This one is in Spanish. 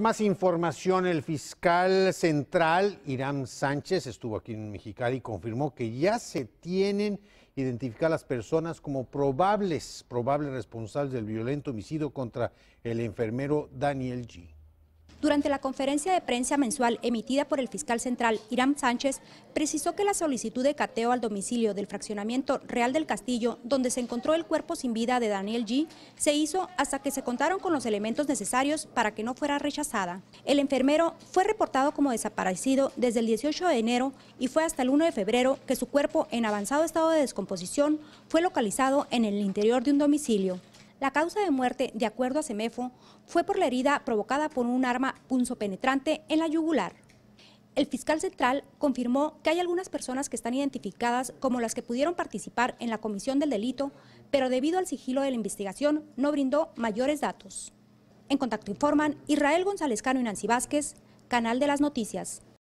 Más información, el fiscal central Irán Sánchez estuvo aquí en Mexicali y confirmó que ya se tienen identificadas las personas como probables, probables responsables del violento homicidio contra el enfermero Daniel G. Durante la conferencia de prensa mensual emitida por el fiscal central Irán Sánchez, precisó que la solicitud de cateo al domicilio del fraccionamiento Real del Castillo, donde se encontró el cuerpo sin vida de Daniel G., se hizo hasta que se contaron con los elementos necesarios para que no fuera rechazada. El enfermero fue reportado como desaparecido desde el 18 de enero y fue hasta el 1 de febrero que su cuerpo en avanzado estado de descomposición fue localizado en el interior de un domicilio. La causa de muerte, de acuerdo a Semefo, fue por la herida provocada por un arma punzopenetrante en la yugular. El fiscal central confirmó que hay algunas personas que están identificadas como las que pudieron participar en la comisión del delito, pero debido al sigilo de la investigación no brindó mayores datos. En contacto informan Israel González Cano y Nancy Vázquez, Canal de las Noticias.